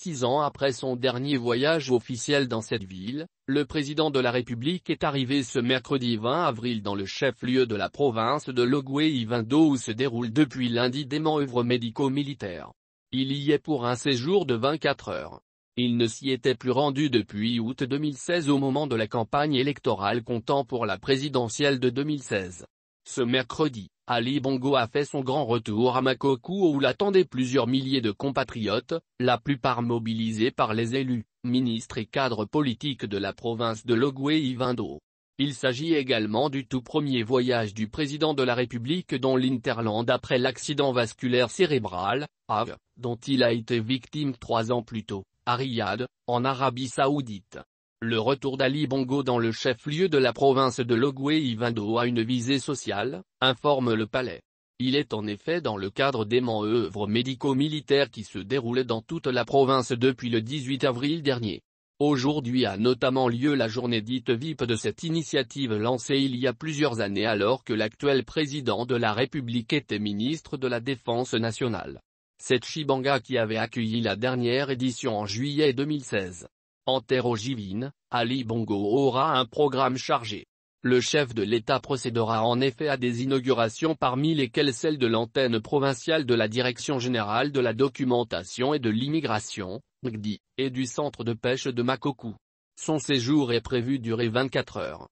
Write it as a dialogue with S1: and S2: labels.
S1: Six ans après son dernier voyage officiel dans cette ville, le président de la République est arrivé ce mercredi 20 avril dans le chef-lieu de la province de Logwe-Ivindo où se déroulent depuis lundi des manœuvres médico-militaires. Il y est pour un séjour de 24 heures. Il ne s'y était plus rendu depuis août 2016 au moment de la campagne électorale comptant pour la présidentielle de 2016. Ce mercredi, Ali Bongo a fait son grand retour à Makoku où l'attendaient plusieurs milliers de compatriotes, la plupart mobilisés par les élus, ministres et cadres politiques de la province de Logwe-Ivindo. Il s'agit également du tout premier voyage du président de la République dans l'Interland après l'accident vasculaire cérébral, AV, dont il a été victime trois ans plus tôt, à Riyad, en Arabie Saoudite. Le retour d'Ali Bongo dans le chef-lieu de la province de Logwe Ivando a une visée sociale, informe le palais. Il est en effet dans le cadre des manœuvres médico-militaires qui se déroulaient dans toute la province depuis le 18 avril dernier. Aujourd'hui a notamment lieu la journée dite VIP de cette initiative lancée il y a plusieurs années alors que l'actuel président de la République était ministre de la Défense nationale. Cette Chibanga qui avait accueilli la dernière édition en juillet 2016. En terre ogivine, Ali Bongo aura un programme chargé. Le chef de l'État procédera en effet à des inaugurations parmi lesquelles celle de l'antenne provinciale de la Direction Générale de la Documentation et de l'Immigration, et du centre de pêche de Makoku. Son séjour est prévu durer 24 heures.